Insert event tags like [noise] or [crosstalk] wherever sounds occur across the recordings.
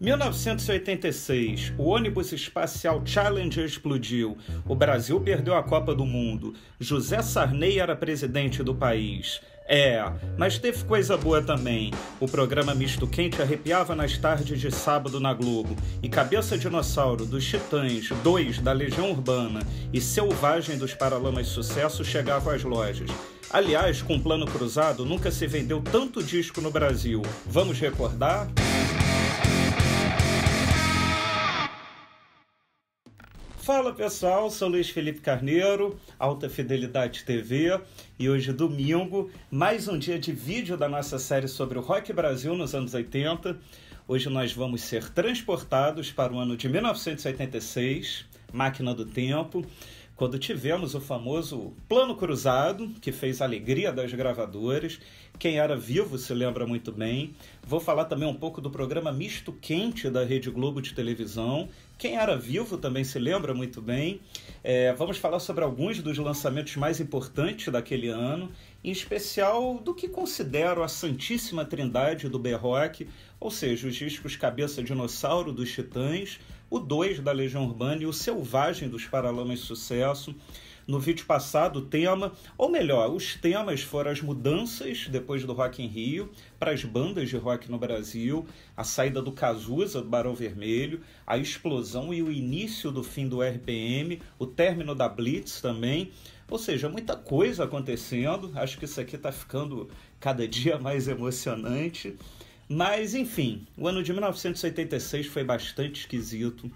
1986, o ônibus espacial Challenger explodiu. O Brasil perdeu a Copa do Mundo. José Sarney era presidente do país. É, mas teve coisa boa também. O programa Misto Quente arrepiava nas tardes de sábado na Globo. E Cabeça Dinossauro dos Titãs, 2 da Legião Urbana e Selvagem dos Paralamas Sucesso chegavam às lojas. Aliás, com o plano cruzado, nunca se vendeu tanto disco no Brasil. Vamos recordar? Fala pessoal, sou Luiz Felipe Carneiro, Alta Fidelidade TV, e hoje domingo, mais um dia de vídeo da nossa série sobre o rock Brasil nos anos 80. Hoje nós vamos ser transportados para o ano de 1986, Máquina do Tempo, quando tivemos o famoso Plano Cruzado, que fez a alegria das gravadoras. Quem era vivo se lembra muito bem. Vou falar também um pouco do programa Misto Quente da Rede Globo de televisão, quem era vivo também se lembra muito bem. É, vamos falar sobre alguns dos lançamentos mais importantes daquele ano, em especial do que considero a Santíssima Trindade do B-Rock, ou seja, os discos Cabeça Dinossauro dos Titãs, o 2 da Legião Urbana e o Selvagem dos Paralamas Sucesso. No vídeo passado, o tema, ou melhor, os temas foram as mudanças depois do Rock em Rio para as bandas de rock no Brasil, a saída do Cazuza do Barão Vermelho, a explosão e o início do fim do RPM, o término da Blitz também. Ou seja, muita coisa acontecendo. Acho que isso aqui está ficando cada [laughs] dia mais emocionante. Mas, enfim, o ano de 1986 foi bastante esquisito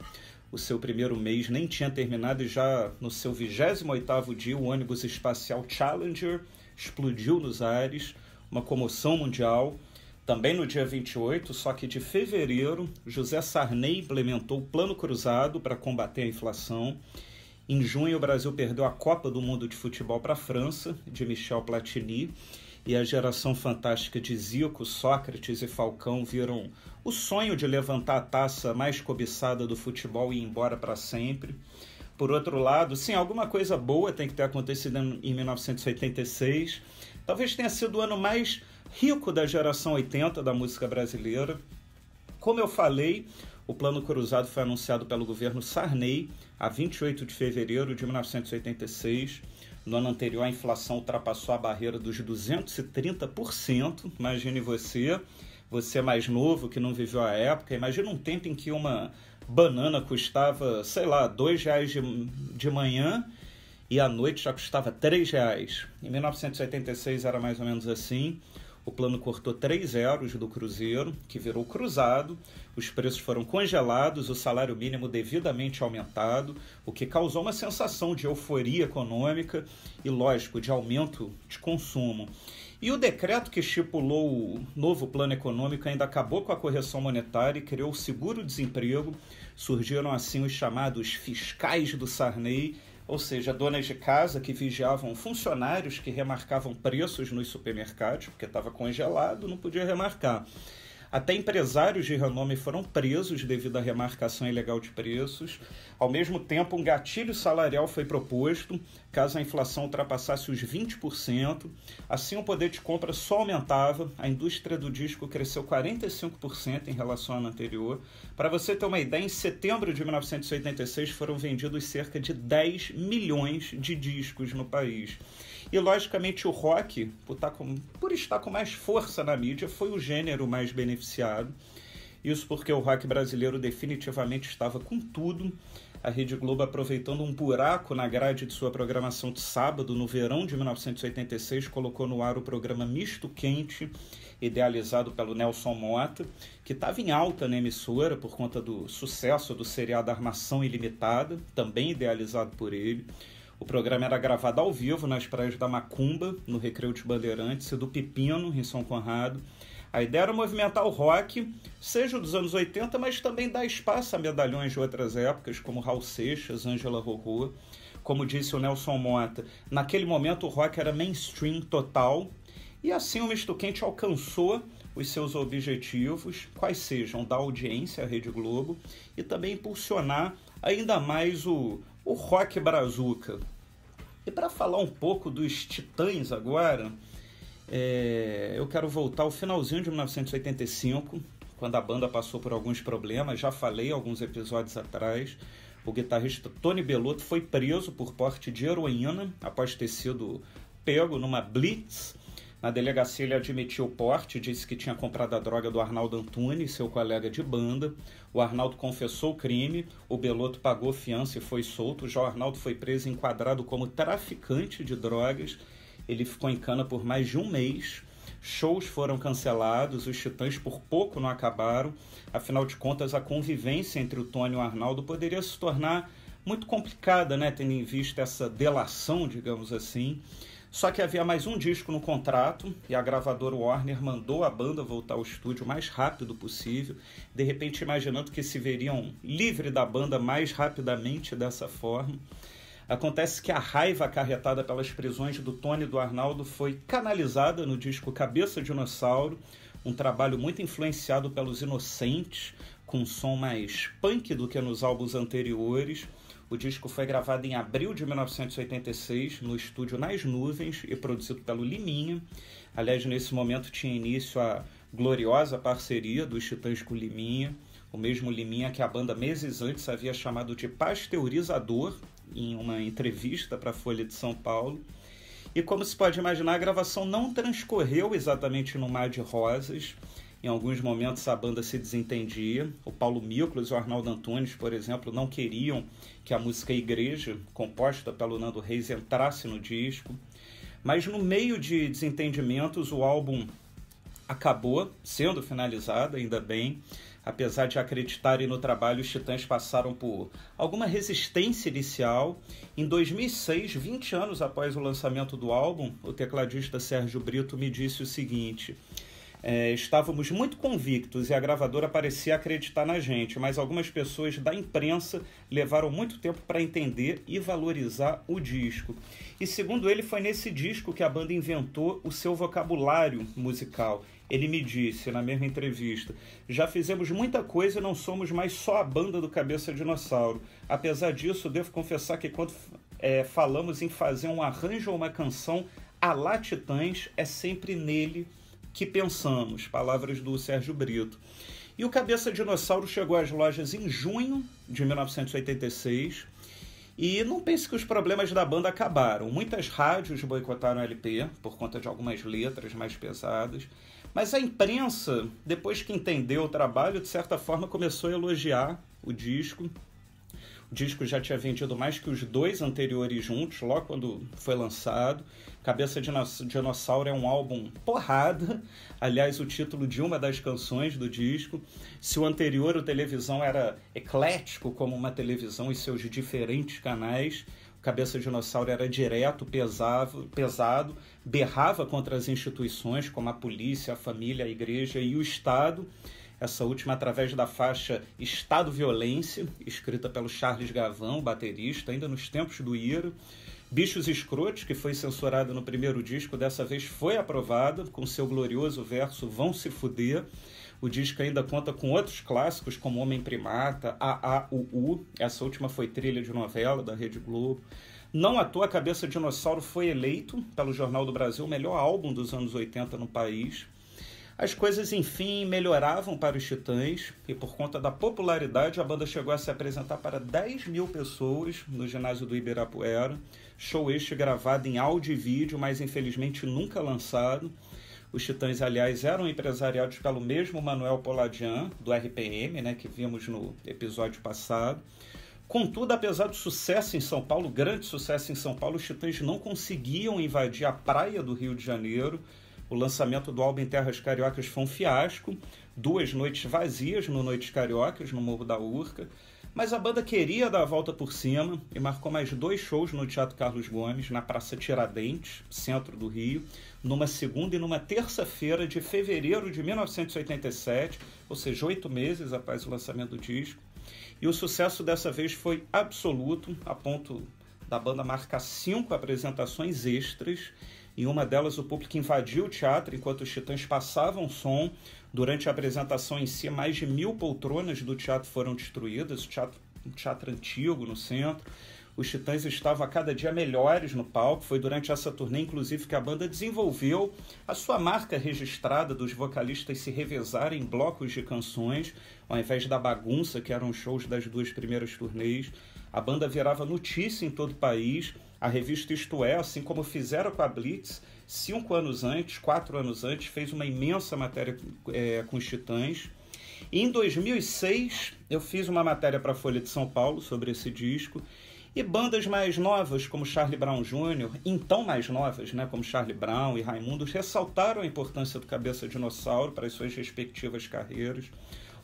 o seu primeiro mês nem tinha terminado e já no seu 28º dia o ônibus espacial Challenger explodiu nos ares, uma comoção mundial. Também no dia 28, só que de fevereiro, José Sarney implementou o Plano Cruzado para combater a inflação. Em junho, o Brasil perdeu a Copa do Mundo de Futebol para a França, de Michel Platini, e a geração fantástica de Zico, Sócrates e Falcão viram o sonho de levantar a taça mais cobiçada do futebol e ir embora para sempre. Por outro lado, sim, alguma coisa boa tem que ter acontecido em 1986. Talvez tenha sido o ano mais rico da geração 80 da música brasileira. Como eu falei, o Plano Cruzado foi anunciado pelo governo Sarney a 28 de fevereiro de 1986. No ano anterior, a inflação ultrapassou a barreira dos 230%, imagine você você mais novo que não viveu a época, imagina um tempo em que uma banana custava, sei lá, dois reais de, de manhã e à noite já custava três reais. Em 1986 era mais ou menos assim. O plano cortou três zeros do cruzeiro, que virou cruzado, os preços foram congelados, o salário mínimo devidamente aumentado, o que causou uma sensação de euforia econômica e, lógico, de aumento de consumo. E o decreto que estipulou o novo plano econômico ainda acabou com a correção monetária e criou o seguro-desemprego. Surgiram assim os chamados fiscais do Sarney, ou seja, donas de casa que vigiavam funcionários que remarcavam preços nos supermercados, porque estava congelado, não podia remarcar. Até empresários de renome foram presos devido à remarcação ilegal de preços. Ao mesmo tempo, um gatilho salarial foi proposto caso a inflação ultrapassasse os 20%. Assim, o poder de compra só aumentava. A indústria do disco cresceu 45% em relação ao ano anterior. Para você ter uma ideia, em setembro de 1986 foram vendidos cerca de 10 milhões de discos no país. E logicamente o rock, por estar tá com, por estar com mais força na mídia, foi o gênero mais beneficiado. Isso porque o rock brasileiro definitivamente estava com tudo. A Rede Globo aproveitando um buraco na grade de sua programação de sábado, no verão de 1986, colocou no ar o programa Misto Quente, idealizado pelo Nelson Mota, que estava em alta na emissora por conta do sucesso do seriado Armação Ilimitada, também idealizado por ele. O programa era gravado ao vivo nas praias da Macumba, no Recreio de Bandeirantes, e do Pepino, em São Conrado. A ideia era movimentar o rock, seja dos anos 80, mas também dar espaço a medalhões de outras épocas, como Raul Seixas, Angela Rorô. Como disse o Nelson Mota, naquele momento o rock era mainstream total, e assim o Misto Quente alcançou os seus objetivos, quais sejam dar audiência à Rede Globo e também impulsionar ainda mais o, o rock brazuca, e para falar um pouco dos Titãs agora, é, eu quero voltar ao finalzinho de 1985, quando a banda passou por alguns problemas. Já falei alguns episódios atrás. O guitarrista Tony Bellotto foi preso por porte de heroína após ter sido pego numa blitz na delegacia, ele admitiu o porte, disse que tinha comprado a droga do Arnaldo Antunes, seu colega de banda. O Arnaldo confessou o crime, o Beloto pagou fiança e foi solto. Já o Arnaldo foi preso e enquadrado como traficante de drogas. Ele ficou em cana por mais de um mês. Shows foram cancelados, os Titãs por pouco não acabaram. Afinal de contas, a convivência entre o Tony e o Arnaldo poderia se tornar muito complicada, né, tendo em vista essa delação, digamos assim. Só que havia mais um disco no contrato e a gravadora Warner mandou a banda voltar ao estúdio o mais rápido possível, de repente imaginando que se veriam livre da banda mais rapidamente dessa forma. Acontece que a raiva acarretada pelas prisões do Tony e do Arnaldo foi canalizada no disco Cabeça Dinossauro, um trabalho muito influenciado pelos Inocentes, com um som mais punk do que nos álbuns anteriores o disco foi gravado em abril de 1986 no estúdio Nas Nuvens e produzido pelo Liminha. Aliás, nesse momento tinha início a gloriosa parceria dos Titãs com Liminha, o mesmo Liminha que a banda meses antes havia chamado de pasteurizador em uma entrevista para a Folha de São Paulo. E como se pode imaginar, a gravação não transcorreu exatamente no mar de rosas. Em alguns momentos a banda se desentendia. O Paulo Miklos e o Arnaldo Antunes, por exemplo, não queriam que a música Igreja, composta pelo Nando Reis, entrasse no disco. Mas no meio de desentendimentos, o álbum acabou sendo finalizado, ainda bem. Apesar de acreditarem no trabalho, os Titãs passaram por alguma resistência inicial. Em 2006, 20 anos após o lançamento do álbum, o tecladista Sérgio Brito me disse o seguinte: é, estávamos muito convictos e a gravadora parecia acreditar na gente, mas algumas pessoas da imprensa levaram muito tempo para entender e valorizar o disco. E segundo ele, foi nesse disco que a banda inventou o seu vocabulário musical. Ele me disse na mesma entrevista: já fizemos muita coisa e não somos mais só a banda do Cabeça Dinossauro. Apesar disso, devo confessar que quando é, falamos em fazer um arranjo ou uma canção, a lá Titãs é sempre nele que pensamos. Palavras do Sérgio Brito. E o Cabeça Dinossauro chegou às lojas em junho de 1986. E não pense que os problemas da banda acabaram. Muitas rádios boicotaram o LP por conta de algumas letras mais pesadas. Mas a imprensa, depois que entendeu o trabalho, de certa forma começou a elogiar o disco disco já tinha vendido mais que os dois anteriores juntos, logo quando foi lançado. Cabeça de Dinossauro é um álbum porrada, aliás, o título de uma das canções do disco. Se o anterior, o televisão, era eclético como uma televisão e seus diferentes canais, Cabeça de Dinossauro era direto, pesado, pesado, berrava contra as instituições como a polícia, a família, a igreja e o Estado essa última através da faixa Estado Violência, escrita pelo Charles Gavão, baterista, ainda nos tempos do Ira. Bichos Escrotes, que foi censurado no primeiro disco, dessa vez foi aprovado, com seu glorioso verso Vão Se Fuder. O disco ainda conta com outros clássicos, como Homem Primata, AAUU, essa última foi trilha de novela da Rede Globo. Não à toa, Cabeça Dinossauro foi eleito pelo Jornal do Brasil o melhor álbum dos anos 80 no país. As coisas, enfim, melhoravam para os Titãs e, por conta da popularidade, a banda chegou a se apresentar para 10 mil pessoas no ginásio do Ibirapuera. Show este gravado em áudio e vídeo, mas infelizmente nunca lançado. Os Titãs, aliás, eram empresariados pelo mesmo Manuel Poladian, do RPM, né, que vimos no episódio passado. Contudo, apesar do sucesso em São Paulo, grande sucesso em São Paulo, os Titãs não conseguiam invadir a praia do Rio de Janeiro, o lançamento do álbum Terras Cariocas foi um fiasco, duas noites vazias no Noites Cariocas, no Morro da Urca, mas a banda queria dar a volta por cima e marcou mais dois shows no Teatro Carlos Gomes, na Praça Tiradentes, centro do Rio, numa segunda e numa terça-feira de fevereiro de 1987, ou seja, oito meses após o lançamento do disco. E o sucesso dessa vez foi absoluto, a ponto da banda marcar cinco apresentações extras em uma delas, o público invadiu o teatro enquanto os Titãs passavam som. Durante a apresentação em si, mais de mil poltronas do teatro foram destruídas, o teatro, um teatro antigo no centro. Os Titãs estavam a cada dia melhores no palco. Foi durante essa turnê, inclusive, que a banda desenvolveu a sua marca registrada dos vocalistas se revezarem em blocos de canções, ao invés da bagunça que eram os shows das duas primeiras turnês. A banda virava notícia em todo o país a revista Isto É, assim como fizeram com a Blitz, cinco anos antes, quatro anos antes, fez uma imensa matéria é, com os Titãs. E em 2006, eu fiz uma matéria para a Folha de São Paulo sobre esse disco. E bandas mais novas, como Charlie Brown Jr., então mais novas, né, como Charlie Brown e Raimundos, ressaltaram a importância do Cabeça Dinossauro para as suas respectivas carreiras.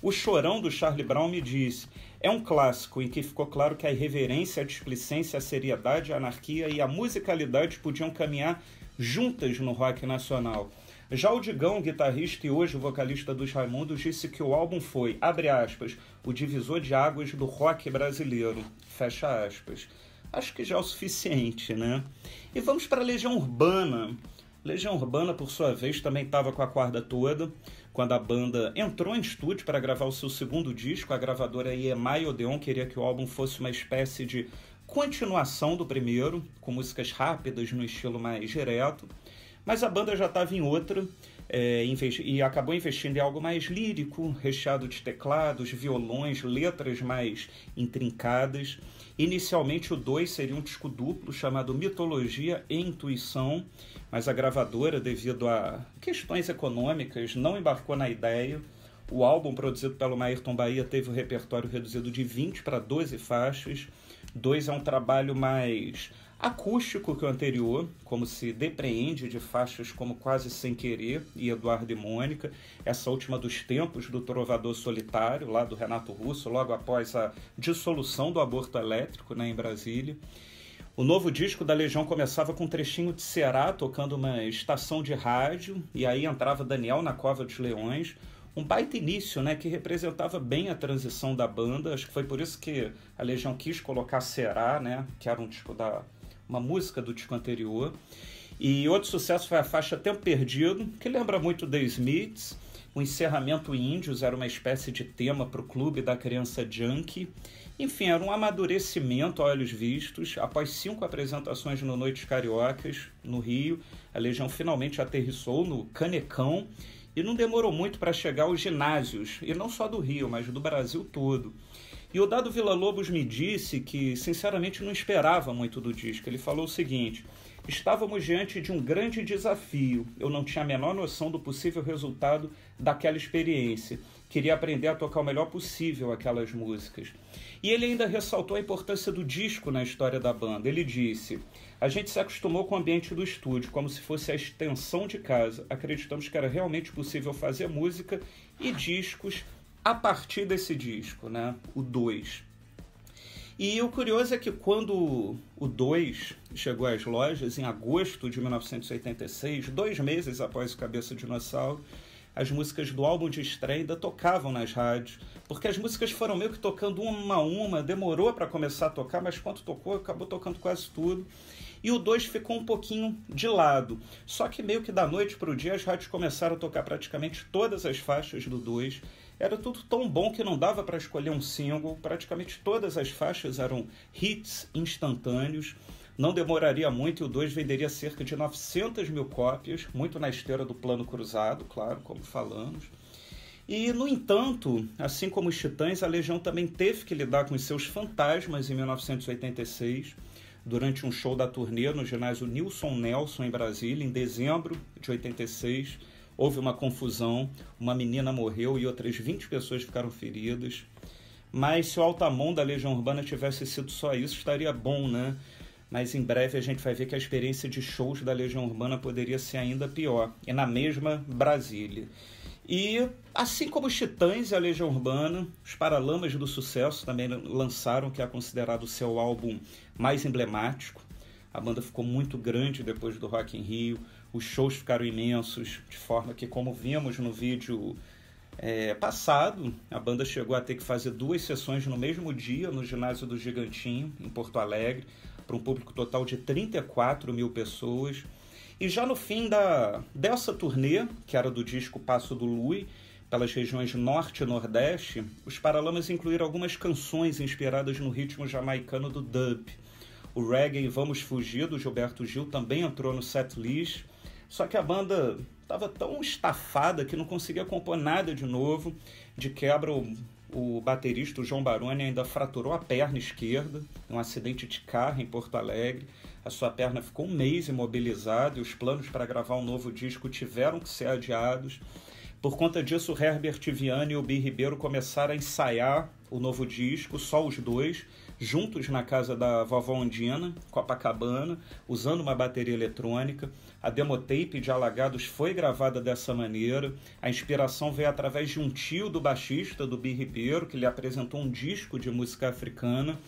O Chorão do Charlie Brown me disse é um clássico em que ficou claro que a irreverência, a displicência, a seriedade, a anarquia e a musicalidade podiam caminhar juntas no rock nacional. Já o Digão, guitarrista e hoje vocalista dos Raimundos, disse que o álbum foi, abre aspas, o divisor de águas do rock brasileiro, fecha aspas. Acho que já é o suficiente, né? E vamos para a Legião Urbana. Legião Urbana, por sua vez, também estava com a corda toda quando a banda entrou em estúdio para gravar o seu segundo disco, a gravadora EMI Odeon queria que o álbum fosse uma espécie de continuação do primeiro, com músicas rápidas no estilo mais direto, mas a banda já estava em outra é, e acabou investindo em algo mais lírico, recheado de teclados, violões, letras mais intrincadas. Inicialmente, o 2 seria um disco duplo chamado Mitologia e Intuição, mas a gravadora, devido a questões econômicas, não embarcou na ideia. O álbum, produzido pelo Mayrton Bahia, teve o um repertório reduzido de 20 para 12 faixas Dois é um trabalho mais acústico que o anterior, como se depreende de faixas como Quase Sem Querer e Eduardo e Mônica, essa última dos tempos do Trovador Solitário, lá do Renato Russo, logo após a dissolução do aborto elétrico né, em Brasília. O novo disco da Legião começava com um trechinho de Ceará tocando uma estação de rádio, e aí entrava Daniel na Cova dos Leões, um baita início, né, que representava bem a transição da banda. Acho que foi por isso que a Legião quis colocar Será, né, que era um disco da uma música do disco anterior. E outro sucesso foi a faixa Tempo Perdido, que lembra muito The Smiths. O encerramento Índios era uma espécie de tema para o clube da criança junkie. Enfim, era um amadurecimento a olhos vistos. Após cinco apresentações no Noites Cariocas, no Rio, a Legião finalmente aterrissou no Canecão e não demorou muito para chegar aos ginásios, e não só do Rio, mas do Brasil todo. E o Dado Villa-Lobos me disse que, sinceramente, não esperava muito do disco. Ele falou o seguinte: Estávamos diante de um grande desafio. Eu não tinha a menor noção do possível resultado daquela experiência queria aprender a tocar o melhor possível aquelas músicas. E ele ainda ressaltou a importância do disco na história da banda. Ele disse: A gente se acostumou com o ambiente do estúdio, como se fosse a extensão de casa. Acreditamos que era realmente possível fazer música e discos a partir desse disco, né? O 2. E o curioso é que quando o 2 chegou às lojas, em agosto de 1986, dois meses após o Cabeça Dinossauro, as músicas do álbum de estreia ainda tocavam nas rádios, porque as músicas foram meio que tocando uma a uma, demorou para começar a tocar, mas quando tocou, acabou tocando quase tudo. E o 2 ficou um pouquinho de lado. Só que meio que da noite para o dia as rádios começaram a tocar praticamente todas as faixas do 2. Era tudo tão bom que não dava para escolher um single, praticamente todas as faixas eram hits instantâneos. Não demoraria muito e o 2 venderia cerca de 900 mil cópias, muito na esteira do plano cruzado, claro, como falamos. E, no entanto, assim como os Titãs, a Legião também teve que lidar com os seus fantasmas em 1986, durante um show da turnê no ginásio Nilson Nelson, em Brasília, em dezembro de 86. Houve uma confusão, uma menina morreu e outras 20 pessoas ficaram feridas. Mas se o altamão da Legião Urbana tivesse sido só isso, estaria bom, né? mas em breve a gente vai ver que a experiência de shows da Legião Urbana poderia ser ainda pior, e na mesma Brasília. E assim como os Titãs e a Legião Urbana, os Paralamas do Sucesso também lançaram o que é considerado o seu álbum mais emblemático. A banda ficou muito grande depois do Rock in Rio, os shows ficaram imensos, de forma que, como vimos no vídeo é, passado, a banda chegou a ter que fazer duas sessões no mesmo dia no ginásio do Gigantinho, em Porto Alegre para um público total de 34 mil pessoas. E já no fim da, dessa turnê, que era do disco Passo do Lui, pelas regiões Norte e Nordeste, os Paralamas incluíram algumas canções inspiradas no ritmo jamaicano do dub. O reggae Vamos Fugir, do Gilberto Gil, também entrou no set list, só que a banda estava tão estafada que não conseguia compor nada de novo. De quebra, o o baterista João Baroni ainda fraturou a perna esquerda em um acidente de carro em Porto Alegre. A sua perna ficou um mês imobilizada e os planos para gravar um novo disco tiveram que ser adiados. Por conta disso, Herbert Viane e o Bi Ribeiro começaram a ensaiar o novo disco, só os dois, juntos na casa da vovó Ondina, Copacabana, usando uma bateria eletrônica. A demotape de Alagados foi gravada dessa maneira. A inspiração veio através de um tio do baixista, do Bi Ribeiro, que lhe apresentou um disco de música africana.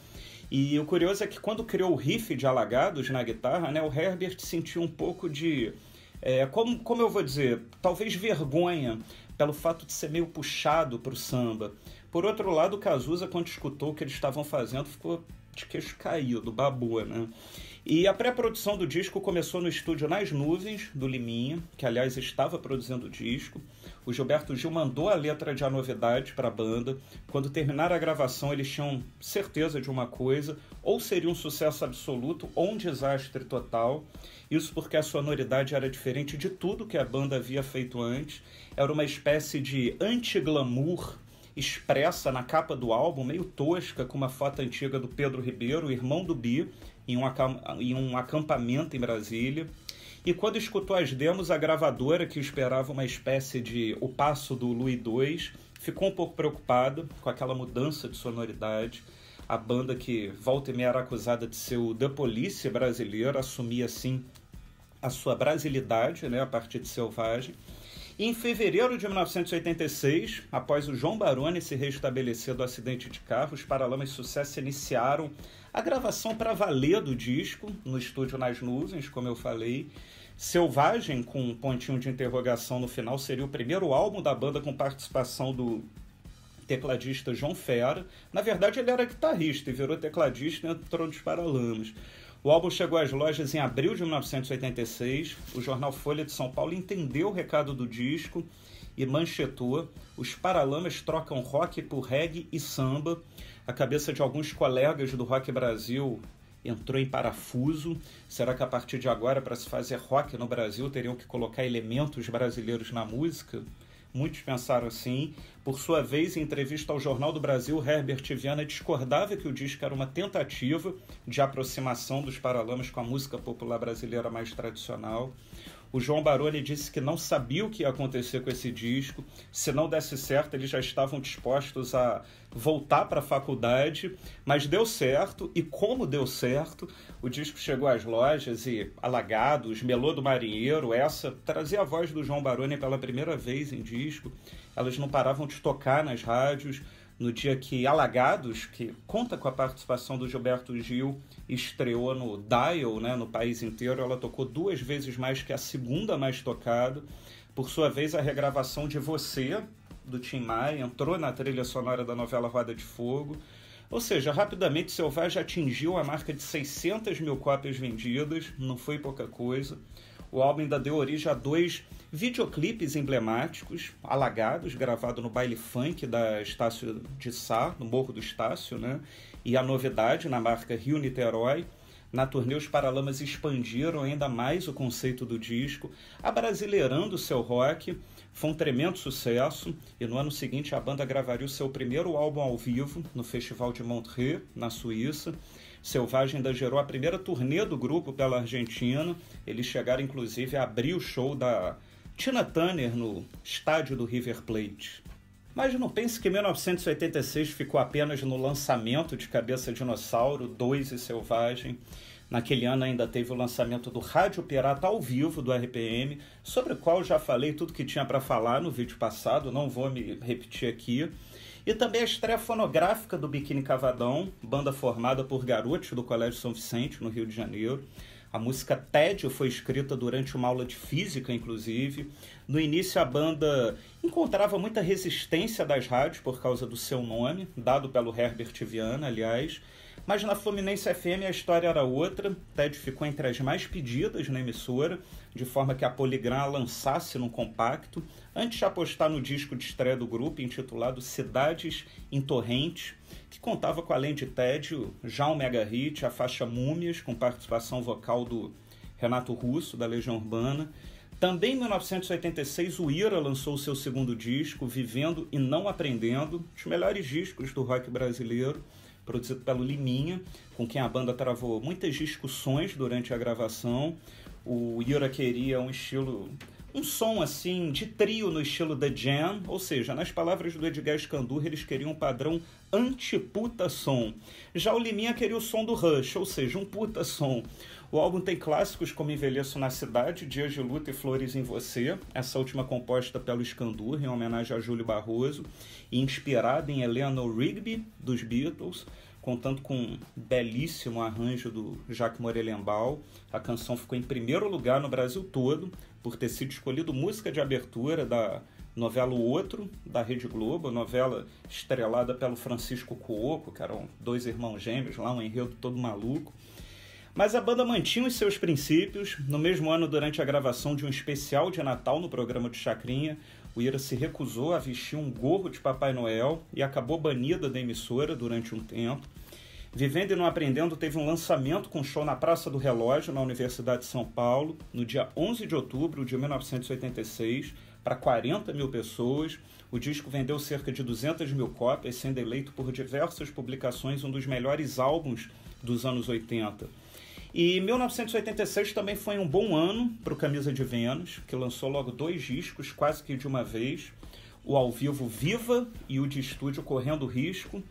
E o curioso é que quando criou o riff de Alagados na guitarra, né, o Herbert sentiu um pouco de é, como, como eu vou dizer, talvez vergonha pelo fato de ser meio puxado para o samba. Por outro lado, o Cazuza, quando escutou o que eles estavam fazendo, ficou de queixo caído, babua, né? E a pré-produção do disco começou no estúdio Nas Nuvens, do Liminha, que aliás estava produzindo o disco. O Gilberto Gil mandou a letra de A Novidade para a banda. Quando terminaram a gravação, eles tinham certeza de uma coisa: ou seria um sucesso absoluto ou um desastre total. Isso porque a sonoridade era diferente de tudo que a banda havia feito antes. Era uma espécie de anti-glamour expressa na capa do álbum, meio tosca, com uma foto antiga do Pedro Ribeiro, irmão do Bi, em um, em um acampamento em Brasília. E quando escutou as demos, a gravadora, que esperava uma espécie de O Passo do Louis II, ficou um pouco preocupada com aquela mudança de sonoridade. A banda que volta e meia era acusada de ser o The Police brasileiro, assumia assim a sua brasilidade né, a partir de Selvagem. Em fevereiro de 1986, após o João Baroni se restabelecer do acidente de carro, os Paralamas Sucesso iniciaram a gravação para valer do disco, no estúdio Nas Nuvens, como eu falei. Selvagem, com um pontinho de interrogação no final, seria o primeiro álbum da banda com participação do tecladista João Fera. Na verdade, ele era guitarrista e virou tecladista e entrou nos Paralamas. O álbum chegou às lojas em abril de 1986. O jornal Folha de São Paulo entendeu o recado do disco e manchetou. Os Paralamas trocam rock por reggae e samba. A cabeça de alguns colegas do Rock Brasil entrou em parafuso. Será que a partir de agora, para se fazer rock no Brasil, teriam que colocar elementos brasileiros na música? Muitos pensaram assim. Por sua vez, em entrevista ao Jornal do Brasil, Herbert Viana discordava que o disco era uma tentativa de aproximação dos Paralamas com a música popular brasileira mais tradicional. O João Baroni disse que não sabia o que ia acontecer com esse disco. Se não desse certo, eles já estavam dispostos a voltar para a faculdade, mas deu certo. E como deu certo, o disco chegou às lojas e Alagados, Melô do Marinheiro, essa trazia a voz do João Baroni pela primeira vez em disco elas não paravam de tocar nas rádios. No dia que Alagados, que conta com a participação do Gilberto Gil, estreou no Dial, né, no país inteiro, ela tocou duas vezes mais que a segunda mais tocada. Por sua vez, a regravação de Você, do Tim Maia, entrou na trilha sonora da novela Roda de Fogo. Ou seja, rapidamente Selvagem atingiu a marca de 600 mil cópias vendidas, não foi pouca coisa. O álbum ainda deu origem a dois videoclipes emblemáticos, Alagados, gravado no baile funk da Estácio de Sá, no Morro do Estácio, né? E a novidade na marca Rio Niterói. Na turnê, os Paralamas expandiram ainda mais o conceito do disco, abrasileirando seu rock. Foi um tremendo sucesso e no ano seguinte a banda gravaria o seu primeiro álbum ao vivo no Festival de Montreux, na Suíça. Selvagem ainda gerou a primeira turnê do grupo pela Argentina. Eles chegaram, inclusive, a abrir o show da Tina Turner no estádio do River Plate. Mas não pense que 1986 ficou apenas no lançamento de Cabeça Dinossauro 2 e Selvagem. Naquele ano ainda teve o lançamento do Rádio Pirata ao vivo do RPM, sobre o qual já falei tudo que tinha para falar no vídeo passado, não vou me repetir aqui. E também a estreia fonográfica do Biquíni Cavadão, banda formada por garotos do Colégio São Vicente, no Rio de Janeiro. A música Tédio foi escrita durante uma aula de física, inclusive. No início, a banda encontrava muita resistência das rádios por causa do seu nome, dado pelo Herbert Viana, aliás. Mas na Fluminense FM a história era outra. Ted ficou entre as mais pedidas na emissora, de forma que a Poligram a lançasse num compacto, antes de apostar no disco de estreia do grupo, intitulado Cidades em Torrentes, que contava com, além de Ted, já um mega hit, a faixa Múmias, com participação vocal do Renato Russo, da Legião Urbana. Também em 1986, o Ira lançou seu segundo disco, Vivendo e Não Aprendendo, os melhores discos do rock brasileiro produzido pelo Liminha, com quem a banda travou muitas discussões durante a gravação. O Yura queria é um estilo um som assim de trio no estilo The Jam, ou seja, nas palavras do Edgar Scandurra, eles queriam um padrão anti-puta som. Já o Liminha queria o som do Rush, ou seja, um puta som. O álbum tem clássicos como Envelheço na Cidade, Dias de Luta e Flores em Você, essa última composta pelo Scandurra em homenagem a Júlio Barroso e inspirada em Helena Rigby dos Beatles contando com um belíssimo arranjo do Jacques Morelenbaum. A canção ficou em primeiro lugar no Brasil todo, por ter sido escolhido música de abertura da novela O Outro, da Rede Globo, novela estrelada pelo Francisco Cuoco, que eram dois irmãos gêmeos lá, um enredo todo maluco. Mas a banda mantinha os seus princípios. No mesmo ano, durante a gravação de um especial de Natal no programa de Chacrinha, o Ira se recusou a vestir um gorro de Papai Noel e acabou banida da emissora durante um tempo. Vivendo e Não Aprendendo teve um lançamento com show na Praça do Relógio, na Universidade de São Paulo, no dia 11 de outubro de 1986, para 40 mil pessoas. O disco vendeu cerca de 200 mil cópias, sendo eleito por diversas publicações um dos melhores álbuns dos anos 80. E 1986 também foi um bom ano para o Camisa de Vênus, que lançou logo dois discos, quase que de uma vez: o ao vivo Viva e o de estúdio Correndo Risco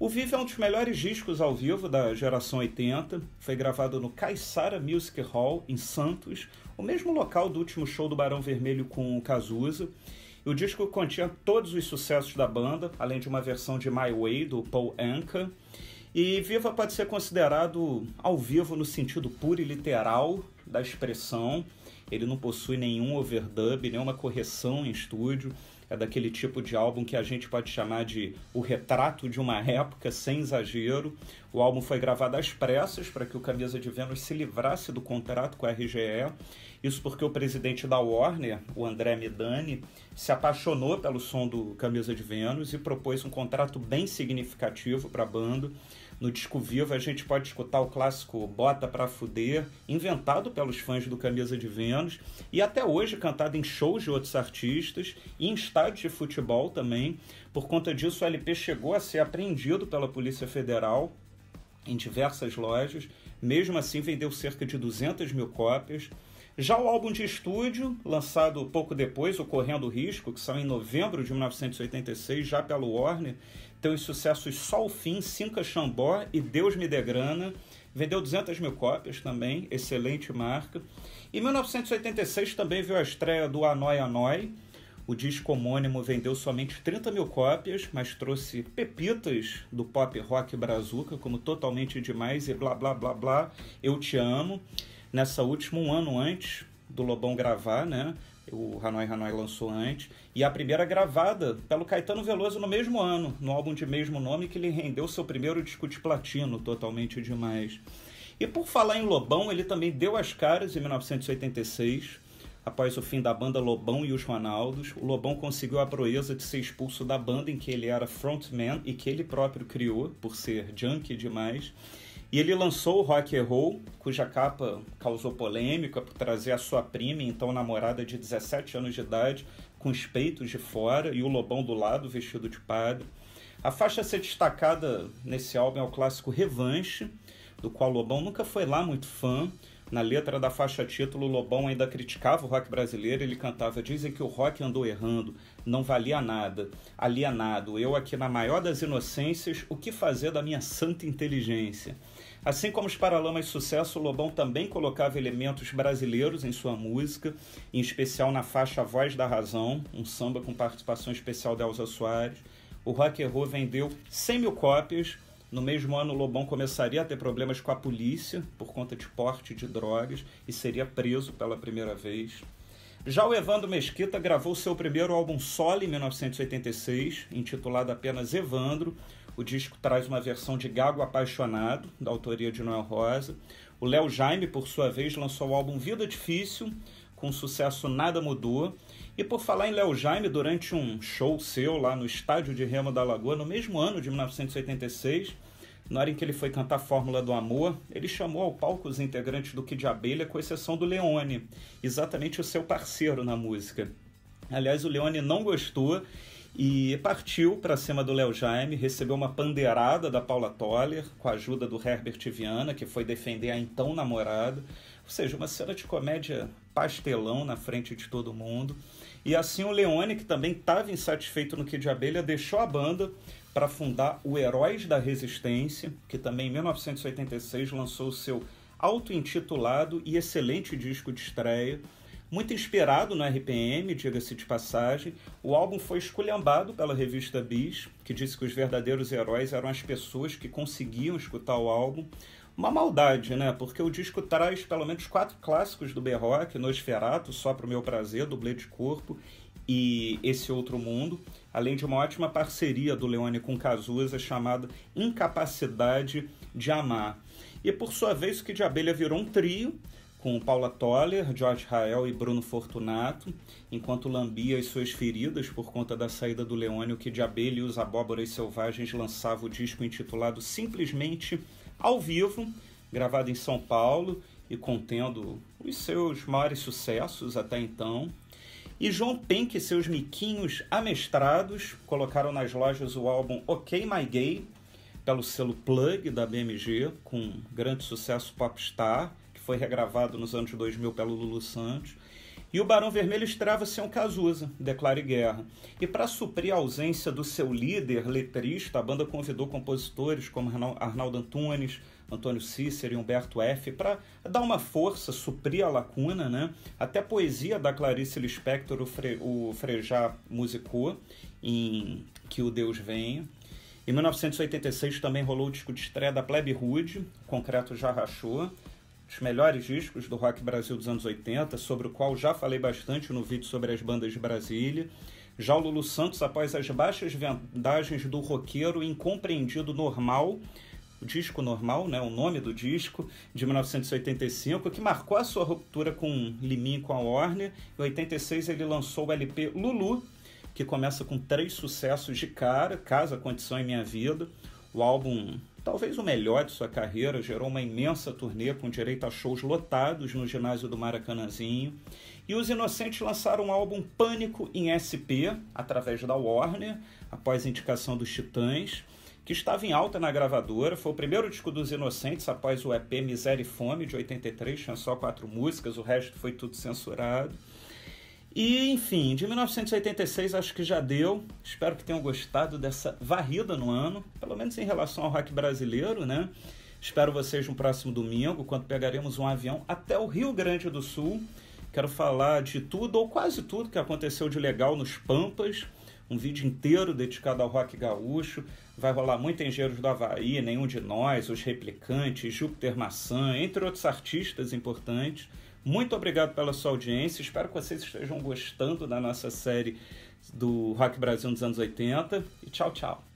o Vive é um dos melhores discos ao vivo da geração 80. Foi gravado no Caixara Music Hall, em Santos, o mesmo local do último show do Barão Vermelho com o Cazuza. O disco continha todos os sucessos da banda, além de uma versão de My Way, do Paul Anka. E Viva pode ser considerado ao vivo no sentido puro e literal da expressão. Ele não possui nenhum overdub, nenhuma correção em estúdio é daquele tipo de álbum que a gente pode chamar de o retrato de uma época, sem exagero. O álbum foi gravado às pressas para que o Camisa de Vênus se livrasse do contrato com a RGE. Isso porque o presidente da Warner, o André Medani, se apaixonou pelo som do Camisa de Vênus e propôs um contrato bem significativo para a banda no Disco Vivo a gente pode escutar o clássico Bota Pra Fuder, inventado pelos fãs do Camisa de Vênus, e até hoje cantado em shows de outros artistas e em estádios de futebol também. Por conta disso, o LP chegou a ser apreendido pela Polícia Federal em diversas lojas, mesmo assim vendeu cerca de 200 mil cópias. Já o álbum de estúdio, lançado pouco depois, O Correndo Risco, que saiu em novembro de 1986, já pelo Warner, teus sucessos Só o Fim, Cinca Xambó e Deus Me Dê Grana. Vendeu 200 mil cópias também, excelente marca. Em 1986 também viu a estreia do anoi anoi O disco homônimo vendeu somente 30 mil cópias, mas trouxe pepitas do pop rock brazuca, como Totalmente Demais e Blá Blá Blá Blá, Eu Te Amo. Nessa última, um ano antes do Lobão gravar, né? o Hanoi Hanoi lançou antes, e a primeira gravada pelo Caetano Veloso no mesmo ano, no álbum de mesmo nome que lhe rendeu seu primeiro disco de platino, totalmente demais. E por falar em Lobão, ele também deu as caras em 1986. Após o fim da banda Lobão e os Ronaldos, o Lobão conseguiu a proeza de ser expulso da banda em que ele era frontman e que ele próprio criou, por ser junkie demais. E ele lançou o Rock and Roll, cuja capa causou polêmica por trazer a sua prima, então namorada de 17 anos de idade, com os peitos de fora e o lobão do lado vestido de padre. A faixa a ser destacada nesse álbum é o clássico Revanche, do qual Lobão nunca foi lá muito fã. Na letra da faixa título, Lobão ainda criticava o rock brasileiro, ele cantava: Dizem que o rock andou errando, não valia nada, alienado, eu aqui na maior das inocências, o que fazer da minha santa inteligência? Assim como os Paralamas Sucesso, Lobão também colocava elementos brasileiros em sua música, em especial na faixa Voz da Razão, um samba com participação especial de Elza Soares. O rock and roll vendeu 100 mil cópias. No mesmo ano, Lobão começaria a ter problemas com a polícia por conta de porte de drogas e seria preso pela primeira vez. Já o Evandro Mesquita gravou seu primeiro álbum solo em 1986, intitulado apenas Evandro, o disco traz uma versão de Gago Apaixonado, da autoria de Noel Rosa. O Léo Jaime, por sua vez, lançou o álbum Vida Difícil, com sucesso Nada Mudou. E por falar em Léo Jaime, durante um show seu lá no estádio de Remo da Lagoa, no mesmo ano de 1986, na hora em que ele foi cantar Fórmula do Amor, ele chamou ao palco os integrantes do Kid Abelha, com exceção do Leone, exatamente o seu parceiro na música. Aliás, o Leone não gostou e partiu para cima do Léo Jaime, recebeu uma pandeirada da Paula Toller, com a ajuda do Herbert Viana, que foi defender a então namorada. Ou seja, uma cena de comédia pastelão na frente de todo mundo. E assim o Leone, que também estava insatisfeito no Kid de Abelha, deixou a banda para fundar o Heróis da Resistência, que também em 1986 lançou o seu auto-intitulado e excelente disco de estreia, muito inspirado no RPM, diga-se de passagem, o álbum foi esculhambado pela revista Bis, que disse que os verdadeiros heróis eram as pessoas que conseguiam escutar o álbum. Uma maldade, né? Porque o disco traz pelo menos quatro clássicos do B-Rock, Nosferatu, Só Pro Meu Prazer, Dublê de Corpo e Esse Outro Mundo, além de uma ótima parceria do Leone com Cazuza chamada Incapacidade de Amar. E por sua vez, o que de Abelha virou um trio, com Paula Toller, George Rael e Bruno Fortunato, enquanto lambia as suas feridas por conta da saída do Leônio, que de abelha e os abóboras selvagens lançava o disco intitulado simplesmente Ao Vivo, gravado em São Paulo e contendo os seus maiores sucessos até então. E João Penck e seus miquinhos amestrados colocaram nas lojas o álbum Ok My Gay, pelo selo Plug da BMG, com grande sucesso popstar, foi regravado nos anos 2000 pelo Lulu Santos. E o Barão Vermelho estrava se um Cazuza, declare guerra. E para suprir a ausência do seu líder letrista, a banda convidou compositores como Arnaldo Antunes, Antônio Cícero e Humberto F., para dar uma força, suprir a lacuna, né? Até a poesia da Clarice Lispector, o, Fre o Frejá musicou em Que o Deus Venha. Em 1986 também rolou o disco de estreia da Plebe Rude, Concreto Já Rachou dos melhores discos do rock Brasil dos anos 80, sobre o qual já falei bastante no vídeo sobre as bandas de Brasília. Já o Lulu Santos, após as baixas vendagens do roqueiro incompreendido normal, o disco normal, né, o nome do disco, de 1985, que marcou a sua ruptura com limin com a Warner. Em 86 ele lançou o LP Lulu, que começa com três sucessos de cara, Casa, Condição e Minha Vida. O álbum Talvez o melhor de sua carreira gerou uma imensa turnê com direito a shows lotados no ginásio do Maracanãzinho. E os Inocentes lançaram um álbum Pânico em SP, através da Warner, após indicação dos Titãs, que estava em alta na gravadora. Foi o primeiro disco dos Inocentes após o EP Miséria e Fome, de 83, tinha só quatro músicas, o resto foi tudo censurado. E, enfim, de 1986 acho que já deu. Espero que tenham gostado dessa varrida no ano, pelo menos em relação ao rock brasileiro, né? Espero vocês no próximo domingo, quando pegaremos um avião até o Rio Grande do Sul. Quero falar de tudo, ou quase tudo, que aconteceu de legal nos Pampas. Um vídeo inteiro dedicado ao rock gaúcho. Vai rolar muito Engenheiros do Havaí, Nenhum de Nós, Os Replicantes, Júpiter Maçã, entre outros artistas importantes. Muito obrigado pela sua audiência. Espero que vocês estejam gostando da nossa série do Rock Brasil dos anos 80. E tchau, tchau.